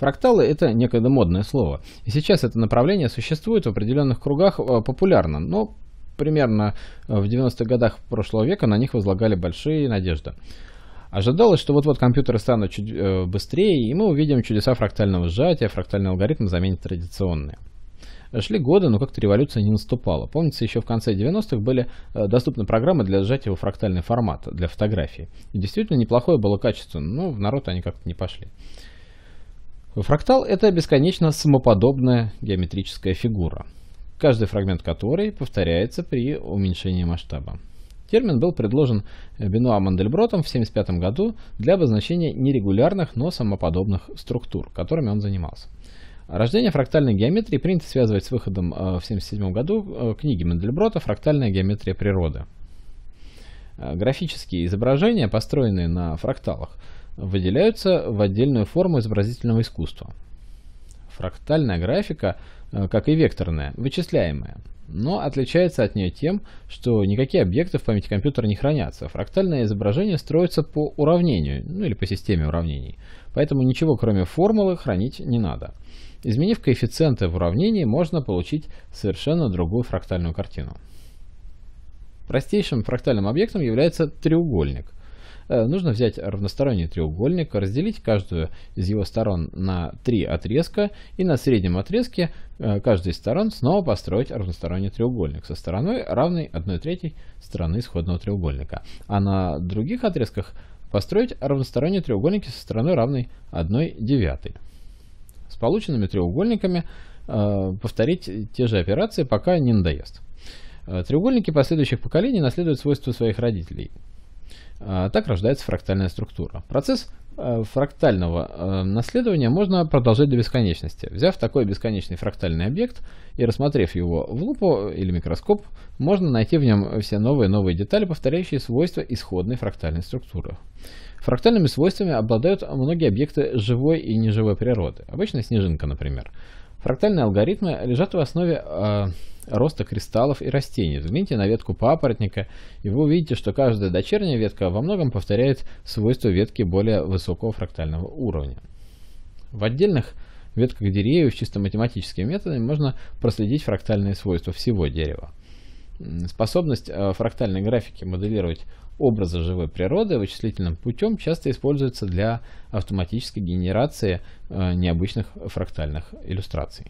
Фракталы – это некогда модное слово, и сейчас это направление существует в определенных кругах э, популярно, но примерно э, в 90-х годах прошлого века на них возлагали большие надежды. Ожидалось, что вот-вот компьютеры станут чуть э, быстрее, и мы увидим чудеса фрактального сжатия, фрактальный алгоритм заменит традиционные. Шли годы, но как-то революция не наступала. Помнится, еще в конце 90-х были доступны программы для сжатия в фрактальный формат для фотографий. И действительно неплохое было качество, но в народ они как-то не пошли. Фрактал – это бесконечно самоподобная геометрическая фигура, каждый фрагмент которой повторяется при уменьшении масштаба. Термин был предложен Бенуа Мандельбротом в 1975 году для обозначения нерегулярных, но самоподобных структур, которыми он занимался. Рождение фрактальной геометрии принято связывать с выходом э, в 1977 году э, книги Мандельброта «Фрактальная геометрия природы». Э, графические изображения, построенные на фракталах, выделяются в отдельную форму изобразительного искусства. Фрактальная графика, э, как и векторная, вычисляемая, но отличается от нее тем, что никакие объекты в памяти компьютера не хранятся. Фрактальное изображение строится по уравнению, ну или по системе уравнений, поэтому ничего кроме формулы хранить не надо. Изменив коэффициенты в уравнении, можно получить совершенно другую фрактальную картину. Простейшим фрактальным объектом является треугольник – Э, нужно взять равносторонний треугольник, разделить каждую из его сторон на три отрезка и на среднем отрезке э, каждой из сторон снова построить равносторонний треугольник со стороной, равной 1 третьей стороны исходного треугольника. А на других отрезках построить равносторонние треугольники со стороной, равной 1 девятой. С полученными треугольниками э, повторить те же операции, пока не надоест. Треугольники последующих поколений наследуют свойства своих родителей. А, так рождается фрактальная структура. Процесс э, фрактального э, наследования можно продолжать до бесконечности. Взяв такой бесконечный фрактальный объект и рассмотрев его в лупу или микроскоп, можно найти в нем все новые и новые детали, повторяющие свойства исходной фрактальной структуры. Фрактальными свойствами обладают многие объекты живой и неживой природы, обычно снежинка, например. Фрактальные алгоритмы лежат в основе э, роста кристаллов и растений. Взгляните на ветку папоротника, и вы увидите, что каждая дочерняя ветка во многом повторяет свойства ветки более высокого фрактального уровня. В отдельных ветках деревьев чисто математическими методами можно проследить фрактальные свойства всего дерева. Способность э, фрактальной графики моделировать образы живой природы вычислительным путем часто используется для автоматической генерации э, необычных фрактальных иллюстраций.